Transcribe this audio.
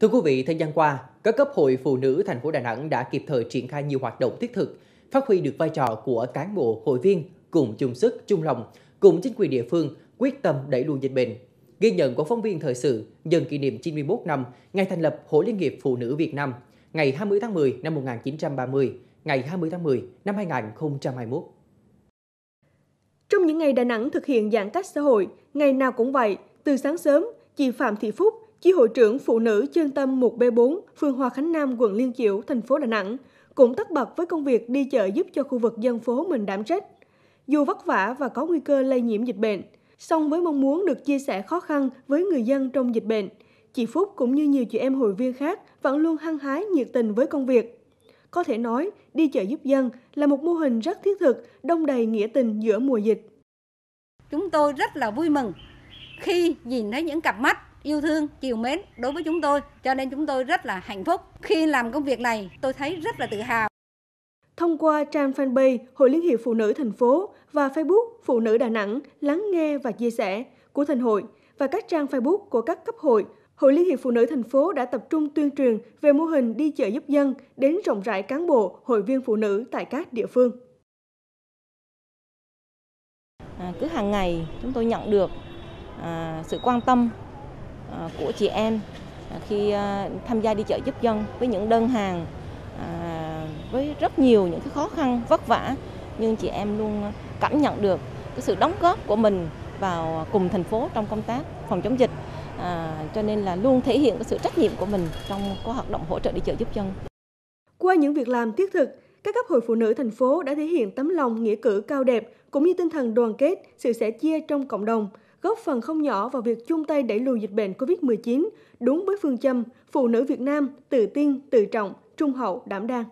Thưa quý vị, thời gian qua, các cấp hội phụ nữ thành phố Đà Nẵng đã kịp thời triển khai nhiều hoạt động thiết thực, phát huy được vai trò của cán bộ, hội viên cùng chung sức, chung lòng, cùng chính quyền địa phương quyết tâm đẩy lùi dịch bệnh. Ghi nhận của phóng viên thời sự nhân kỷ niệm 91 năm ngày thành lập Hội Liên hiệp Phụ nữ Việt Nam, ngày 20 tháng 10 năm 1930, ngày 20 tháng 10 năm 2021. Trong những ngày Đà Nẵng thực hiện giãn cách xã hội, ngày nào cũng vậy, từ sáng sớm, chị Phạm Thị Phúc, chi hội trưởng phụ nữ chuyên tâm 1B4, phường Hòa Khánh Nam, quận Liên Chiểu, thành phố Đà Nẵng, cũng tất bật với công việc đi chợ giúp cho khu vực dân phố mình đảm trách. Dù vất vả và có nguy cơ lây nhiễm dịch bệnh, song với mong muốn được chia sẻ khó khăn với người dân trong dịch bệnh, chị Phúc cũng như nhiều chị em hội viên khác vẫn luôn hăng hái nhiệt tình với công việc. Có thể nói, đi chợ giúp dân là một mô hình rất thiết thực, đông đầy nghĩa tình giữa mùa dịch. Chúng tôi rất là vui mừng khi nhìn thấy những cặp mắt yêu thương, chiều mến đối với chúng tôi, cho nên chúng tôi rất là hạnh phúc. Khi làm công việc này, tôi thấy rất là tự hào. Thông qua trang fanpage Hội Liên hiệp Phụ nữ thành phố và Facebook Phụ nữ Đà Nẵng lắng nghe và chia sẻ của thành hội và các trang Facebook của các cấp hội, Hội Liên hiệp Phụ nữ thành phố đã tập trung tuyên truyền về mô hình đi chợ giúp dân đến rộng rãi cán bộ, hội viên phụ nữ tại các địa phương. À, cứ hàng ngày chúng tôi nhận được à, sự quan tâm Ờ, của chị em à, khi ờ, tham gia đi chợ giúp dân với những đơn hàng à, với rất nhiều những cái khó khăn vất vả nhưng chị em luôn cảm nhận được cái sự đóng góp của mình vào cùng thành phố trong công tác phòng chống dịch à, cho nên là luôn thể hiện cái sự trách nhiệm của mình trong có hoạt động hỗ trợ đi chợ giúp dân. Qua những việc làm thiết thực, các cấp hội phụ nữ thành phố đã thể hiện tấm lòng nghĩa cử cao đẹp cũng như tinh thần đoàn kết, sự sẻ chia trong cộng đồng – góp phần không nhỏ vào việc chung tay đẩy lùi dịch bệnh COVID-19 đúng với phương châm phụ nữ Việt Nam tự tin, tự trọng, trung hậu, đảm đang.